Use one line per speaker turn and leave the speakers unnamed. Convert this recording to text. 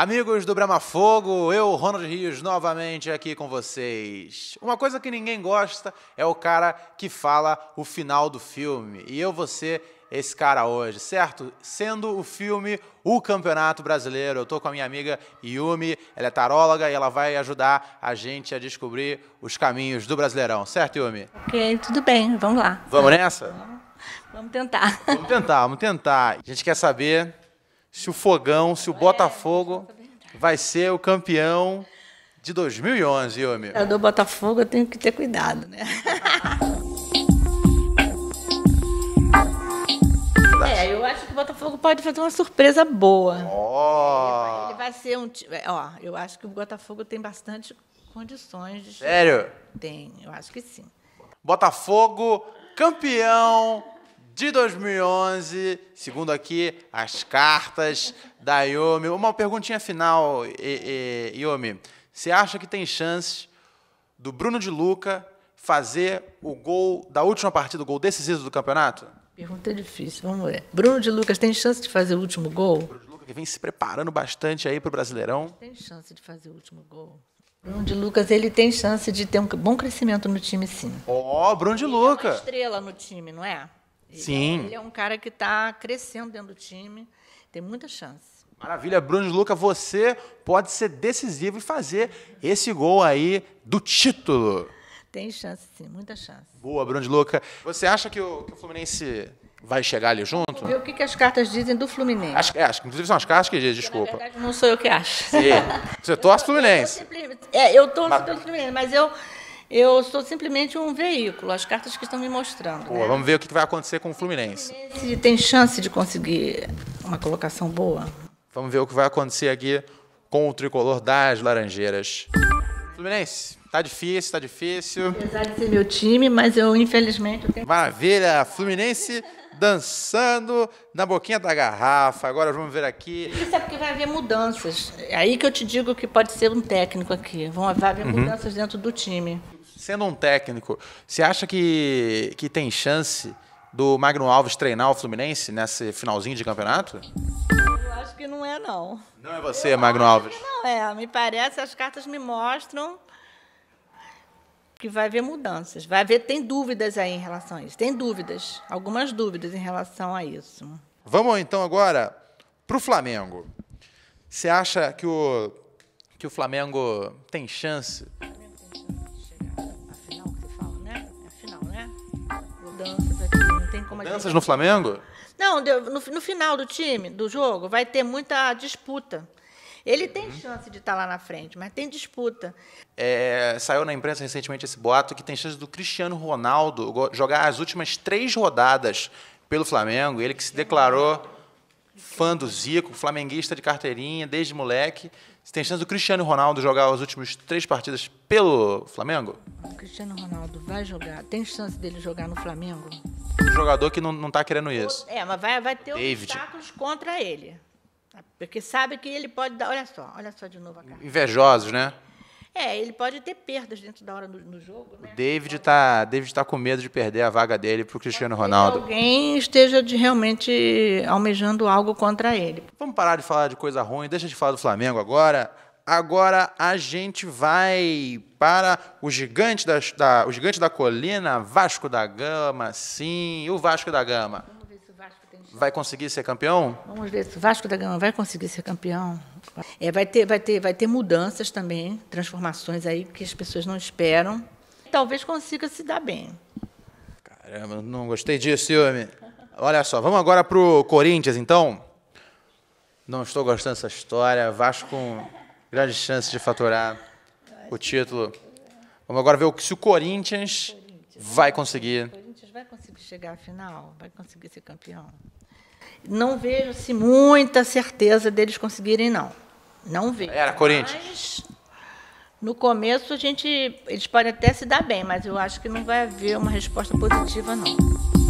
Amigos do Bramafogo, eu, Ronald Rios, novamente aqui com vocês. Uma coisa que ninguém gosta é o cara que fala o final do filme. E eu vou ser esse cara hoje, certo? Sendo o filme O Campeonato Brasileiro. Eu tô com a minha amiga Yumi, ela é taróloga e ela vai ajudar a gente a descobrir os caminhos do Brasileirão, certo, Yumi?
Ok, tudo bem, vamos lá. Vamos nessa? Vamos tentar.
Vamos tentar, vamos tentar. A gente quer saber se o Fogão, se o Botafogo é, é vai ser o campeão de 2011, Yumi. Eu
do Botafogo eu tenho que ter cuidado, né? É, eu acho que o Botafogo pode fazer uma surpresa boa. Oh. Ele, vai, ele vai ser um. É, ó, eu acho que o Botafogo tem bastante condições de. Sério? Tem, eu acho que sim.
Botafogo campeão de 2011, segundo aqui as cartas da Yomi. Uma perguntinha final, Yomi. Você acha que tem chance do Bruno de Luca fazer o gol da última partida, o gol decisivo do campeonato?
Pergunta difícil, vamos ver.
Bruno de Lucas tem chance de fazer o último gol? Bruno de Lucas que vem se preparando bastante aí para o Brasileirão. Tem
chance de fazer o
último gol.
Bruno de Lucas, ele tem chance de ter um bom
crescimento no time, sim. Ó, oh, Bruno de Lucas. É uma
estrela no time, não é?
Ele então, Sim. É, ele é
um cara que está crescendo dentro do time, tem muita chance.
Maravilha, Bruno Luca, você pode ser decisivo e fazer esse gol aí do título.
Tem chance, sim, muita chance.
Boa, Bruno Luca. Você acha que o, que o Fluminense vai chegar ali junto? Ver o
que, que, as cartas dizem do Fluminense. Acho, é,
as, inclusive são as cartas que dizem, desculpa. na verdade,
não sou eu que acho. Sim.
Você torce Fluminense. Eu, eu,
eu, é, eu torço o Fluminense, mas eu eu sou simplesmente um veículo, as cartas que estão me mostrando. Boa, né? Vamos
ver o que vai acontecer com o Fluminense.
Se tem chance de conseguir uma colocação boa.
Vamos ver o que vai acontecer aqui com o tricolor das Laranjeiras. Fluminense, tá difícil, tá difícil. Apesar de ser
meu time, mas eu infelizmente eu tenho...
Maravilha, Fluminense dançando na boquinha da garrafa. Agora vamos ver aqui.
Isso é porque vai haver mudanças. É aí que eu te digo que pode ser um técnico aqui. Vão vai haver uhum. mudanças dentro do time
sendo um técnico, você acha que, que tem chance do Magno Alves treinar o Fluminense nesse finalzinho de campeonato?
Eu acho que não é, não. Não é você, Eu Magno Alves? Não é, me parece, as cartas me mostram que vai haver mudanças. Vai haver, tem dúvidas aí em relação a isso. Tem dúvidas, algumas dúvidas em relação a isso.
Vamos então agora para o Flamengo. Você acha que o, que o Flamengo tem chance? Flamengo tem chance.
Danças aqui. Não tem como
no Flamengo?
Não, no, no, final do time, do jogo, vai ter muita disputa. Ele tem uhum. chance de estar tá lá na frente, mas tem disputa.
É, saiu na imprensa recentemente esse boato que tem chance do Cristiano Ronaldo jogar as últimas três rodadas pelo Flamengo. Ele que se declarou fã do Zico, flamenguista de carteirinha desde moleque. Você tem chance do Cristiano Ronaldo jogar as últimas três partidas pelo Flamengo?
O Cristiano Ronaldo vai jogar. Tem chance dele jogar no Flamengo?
Um jogador que não, não tá querendo isso.
É, mas vai, vai ter David. obstáculos contra ele. Porque sabe que ele pode dar. Olha só, olha só de novo a cara.
Invejosos, né?
É, ele pode ter perdas dentro da hora no, no jogo.
Né? O David está David tá com medo de perder a vaga dele para o Cristiano é, Ronaldo.
Alguém esteja de, realmente almejando algo contra ele.
Vamos parar de falar de coisa ruim, deixa de falar do Flamengo agora. Agora a gente vai para o gigante da, da o gigante da colina, Vasco da Gama, sim, o Vasco da Gama vai conseguir ser campeão?
Vamos ver, o Vasco da Gama vai conseguir ser campeão. É, vai, ter, vai, ter, vai ter mudanças também, transformações aí que as pessoas não esperam. Talvez consiga se dar bem.
Caramba, não gostei disso, Yumi. Olha só, vamos agora para o Corinthians, então. Não estou gostando dessa história. Vasco com grandes chances de faturar o título. Vamos agora ver se o Corinthians vai conseguir
Corinthians vai conseguir chegar à final? Vai conseguir ser campeão? Não vejo-se muita certeza deles conseguirem, não. Não vejo. Era Corinthians. Mas, no começo, a gente, eles podem até se dar bem, mas eu acho que não vai haver uma resposta positiva, não.